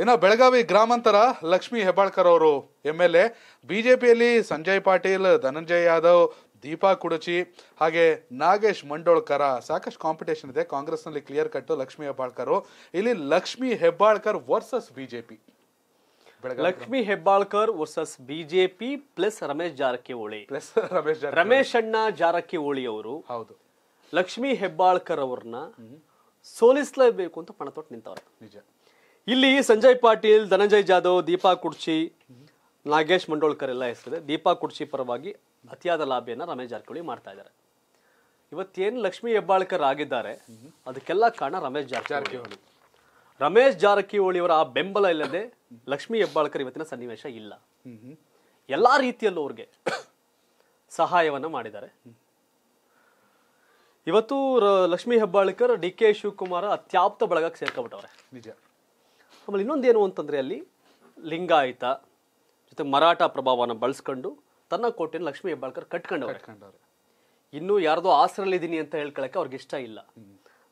ಇನ್ನು ಬೆಳಗಾವಿ ಗ್ರಾಮಾಂತರ ಲಕ್ಷ್ಮೀ ಹೆಬ್ಬಾಳ್ಕರ್ ಅವರು ಎಮ್ ಎಲ್ ಎ ಬಿಜೆಪಿಯಲ್ಲಿ ಸಂಜಯ್ ಪಾಟೀಲ್ ಧನಂಜಯ್ ಯಾದವ್ ದೀಪಾ ಕುಡಚಿ ಹಾಗೆ ನಾಗೇಶ್ ಮಂಡೋಳ್ಕರ ಸಾಕಷ್ಟು ಕಾಂಪಿಟೇಷನ್ ಇದೆ ಕಾಂಗ್ರೆಸ್ನಲ್ಲಿ ಕ್ಲಿಯರ್ ಕಟ್ ಲಕ್ಷ್ಮೀ ಹೆಬ್ಬಾಳ್ಕರ್ ಇಲ್ಲಿ Lakshmi Hebbalkar versus BJP Lakshmi Hebbalkar versus BJP plus Ramesh Jarkiholi plus Ramesh Ramesh ಅಣ್ಣ ಜಾರಕಿಹೊಳಿ ಅವರು ಹೌದು ಲಕ್ಷ್ಮಿ ಹೆಬ್ಬಾಳ್ಕರ್ ಅವ್ರನ್ನ ಸೋಲಿಸಲೇಬೇಕು ಅಂತ ತೊಟ್ಟು ನಿಂತವ್ರು ನಿಜ ಇಲ್ಲಿ ಸಂಜಯ್ ಪಾಟೀಲ್ ಧನಂಜಯ್ ಜಾಧವ್ ದೀಪಾ ಕುರ್ಚಿ ನಾಗೇಶ್ ಮಂಡೋಳ್ಕರ್ ಎಲ್ಲ ಹೆಸರಿದೆ ದೀಪಾ ಕುರ್ಚಿ ಪರವಾಗಿ ಅತಿಯಾದ ಲಾಭಿಯನ್ನ ರಮೇಶ್ ಜಾರಕಿಹೊಳಿ ಮಾಡ್ತಾ ಇದ್ದಾರೆ ಇವತ್ತೇನು ಲಕ್ಷ್ಮಿ ಹೆಬ್ಬಾಳ್ಕರ್ ಆಗಿದ್ದಾರೆ ಅದಕ್ಕೆಲ್ಲ ಕಾರಣ ರಮೇಶ್ ಜಾರಕಿಹೊಳಿ ರಮೇಶ್ ಜಾರಕಿಹೊಳಿ ಅವರ ಆ ಬೆಂಬಲ ಇಲ್ಲದೆ ಲಕ್ಷ್ಮಿ ಹೆಬ್ಬಾಳ್ಕರ್ ಇವತ್ತಿನ ಸನ್ನಿವೇಶ ಇಲ್ಲ ಎಲ್ಲ ರೀತಿಯಲ್ಲೂ ಅವ್ರಿಗೆ ಸಹಾಯವನ್ನು ಮಾಡಿದ್ದಾರೆ ಇವತ್ತು ಲಕ್ಷ್ಮಿ ಹೆಬ್ಬಾಳ್ಕರ್ ಡಿ ಕೆ ಶಿವಕುಮಾರ್ ಅತ್ಯಾಪ್ತ ಬಳಗಕ್ಕೆ ಸೇರ್ಕೊಬಿಟ್ಟವ್ರೆ ನಿಜ ಆಮೇಲೆ ಇನ್ನೊಂದೇನು ಅಂತಂದರೆ ಅಲ್ಲಿ ಲಿಂಗಾಯತ ಜೊತೆ ಮರಾಠ ಪ್ರಭಾವನ ಬಳಸ್ಕೊಂಡು ತನ್ನ ಕೋಟೆಯನ್ನು ಲಕ್ಷ್ಮೀ ಹೆಬ್ಬಾಳ್ಕರ್ ಕಟ್ಕೊಂಡವ್ರೆ ಇನ್ನೂ ಯಾರ್ದೋ ಆಸರಲ್ಲಿದ್ದೀನಿ ಅಂತ ಹೇಳ್ಕೊಳಕ್ಕೆ ಅವ್ರಿಗೆ ಇಷ್ಟ ಇಲ್ಲ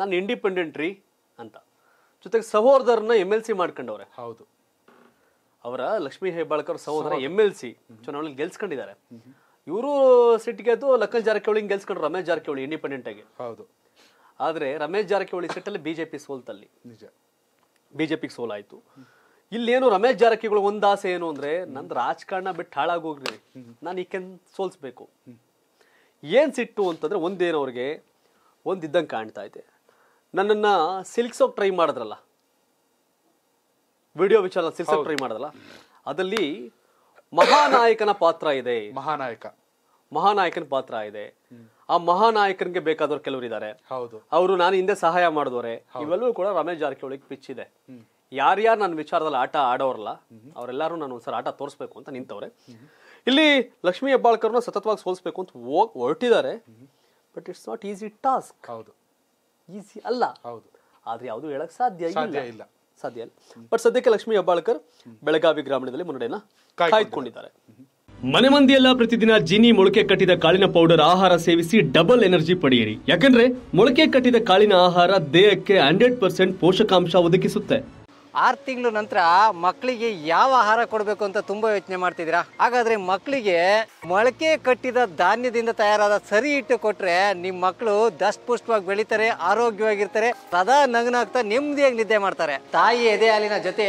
ನಾನು ಇಂಡಿಪೆಂಡೆಂಟ್ ರೀ ಅಂತ ಜೊತೆಗೆ ಸಹೋದರನ ಎಮ್ ಎಲ್ ಸಿ ಮಾಡ್ಕೊಂಡವ್ರೆ ಹೌದು ಅವರ ಲಕ್ಷ್ಮೀ ಹೆಬ್ಬಾಳ್ಕರ್ ಸಹೋದರ ಎಮ್ ಎಲ್ ಸಿ ಚುನಾವಣೆಯಲ್ಲಿ ಗೆಲ್ಸ್ಕೊಂಡಿದ್ದಾರೆ ಇವರು ಸಿಟ್ಗೆ ಅದು ಲಕ್ಕಲ್ ಜಾರಕಿಹೊಳಿ ಗೆಲ್ಸ್ಕೊಂಡ್ರು ರಮೇಶ್ ಜಾರಕಿಹೊಳಿ ಇಂಡಿಪೆಂಡೆಂಟ್ ಆಗಿ ಹೌದು ಆದರೆ ರಮೇಶ್ ಜಾರಕಿಹೊಳಿ ಸಿಟ್ಟಲ್ಲಿ ಬಿಜೆಪಿ ಸೋಲ್ತಲ್ಲಿ ನಿಜ ಬಿಜೆಪಿಗೆ ಸೋಲಾಯಿತು ಇಲ್ಲೇನು ರಮೇಶ್ ಜಾರಕಿಗಳು ಒಂದಾಸೆ ಏನು ಅಂದರೆ ನಂದು ರಾಜಕಾರಣ ಬಿಟ್ಟು ಹಾಳಾಗೋಗ್ರಿ ನಾನು ಈ ಕೆನ್ ಸೋಲಿಸ್ಬೇಕು ಏನು ಸಿಟ್ಟು ಅಂತಂದರೆ ಒಂದೇನು ಅವ್ರಿಗೆ ಒಂದಿದ್ದಂಗೆ ಕಾಣ್ತಾ ಇದೆ ನನ್ನನ್ನು ಸಿಲ್ಕ್ಸೋಕೆ ಟ್ರೈ ಮಾಡಿದ್ರಲ್ಲ ವಿಡಿಯೋ ವಿಚಾರ ಸಿಲ್ಸೋಕೆ ಟ್ರೈ ಮಾಡಿದ್ರಲ್ಲ ಅದರಲ್ಲಿ ಮಹಾನಾಯಕನ ಪಾತ್ರ ಇದೆ ಮಹಾನಾಯಕ ಮಹಾನಾಯಕನ ಪಾತ್ರ ಇದೆ ಆ ಮಹಾನಾಯಕನಿಗೆ ಬೇಕಾದವ್ರು ಕೆಲವರು ಇದ್ದಾರೆ ಅವರು ನಾನು ಹಿಂದೆ ಸಹಾಯ ಮಾಡಿದವ್ರೆ ಇವೆಲ್ಲರೂ ಕೂಡ ರಮೇಶ್ ಜಾರಕಿಹೊಳಿಗೆ ಪಿಚ್ ಇದೆ ಯಾರ್ಯಾರು ನನ್ನ ವಿಚಾರದಲ್ಲಿ ಆಟ ಆಡೋರಲ್ಲ ಅವರೆಲ್ಲರೂ ನಾನು ಒಂದ್ಸಲ ಆಟ ತೋರಿಸ್ಬೇಕು ಅಂತ ನಿಂತವ್ರೆ ಇಲ್ಲಿ ಲಕ್ಷ್ಮೀ ಹೆಬ್ಬಾಳ್ಕರ್ನ ಸತತವಾಗಿ ಸೋಲಿಸ್ಬೇಕು ಅಂತ ಹೋಗಿ ಹೊರಟಿದ್ದಾರೆ but it's not easy task ಹೌದು ಈಸಿ ಅಲ್ಲ ಹೌದು ಆದ್ರೆ ಯಾವುದು ಹೇಳಕ್ ಸಾಧ್ಯ ಇಲ್ಲ ಸಾಧ್ಯ ಇಲ್ಲ ಬಟ್ ಸದ್ಯಕ್ಕೆ ಲಕ್ಷ್ಮೀ ಹೆಬ್ಬಾಳ್ಕರ್ ಬೆಳಗಾವಿ ಗ್ರಾಮೀಣದಲ್ಲಿ ಮುನ್ನಡೆಯನ್ನ ಕಾಯ್ದುಕೊಂಡಿದ್ದಾರೆ ಮನೆ ಮಂದಿಯೆಲ್ಲ ಪ್ರತಿದಿನ ಜಿನಿ ಮೊಳಕೆ ಕಟ್ಟಿದ ಕಾಳಿನ ಪೌಡರ್ ಆಹಾರ ಸೇವಿಸಿ ಡಬಲ್ ಎನರ್ಜಿ ಪಡೆಯಿರಿ ಯಾಕಂದ್ರೆ ಮೊಳಕೆ ಕಟ್ಟಿದ ಕಾಳಿನ ಆಹಾರ ದೇಹಕ್ಕೆ ಹಂಡ್ರೆಡ್ ಪರ್ಸೆಂಟ್ ಪೋಷಕಾಂಶ ಒದಗಿಸುತ್ತೆ ಆರು ತಿಂಗಳ ನಂತರ ಮಕ್ಕಳಿಗೆ ಯಾವ ಆಹಾರ ಕೊಡಬೇಕು ಅಂತ ತುಂಬಾ ಯೋಚನೆ ಮಾಡ್ತಿದ್ದೀರಾ ಹಾಗಾದ್ರೆ ಮಕ್ಕಳಿಗೆ ಮೊಳಕೆ ಕಟ್ಟಿದ ಧಾನ್ಯದಿಂದ ತಯಾರಾದ ಸರಿ ಹಿಟ್ಟು ಕೊಟ್ರೆ ನಿಮ್ಮ ಮಕ್ಕಳು ದಷ್ಟ ಪುಷ್ಟವಾಗಿ ಬೆಳೀತಾರೆ ಆರೋಗ್ಯವಾಗಿರ್ತಾರೆ ಸದಾ ನಗನಾಗ್ತಾ ನೆಮ್ಮದಿಯಾಗಿ ನಿದ್ದೆ ಮಾಡ್ತಾರೆ ತಾಯಿ ಎದೆ ಹಾಲಿನ ಜೊತೆ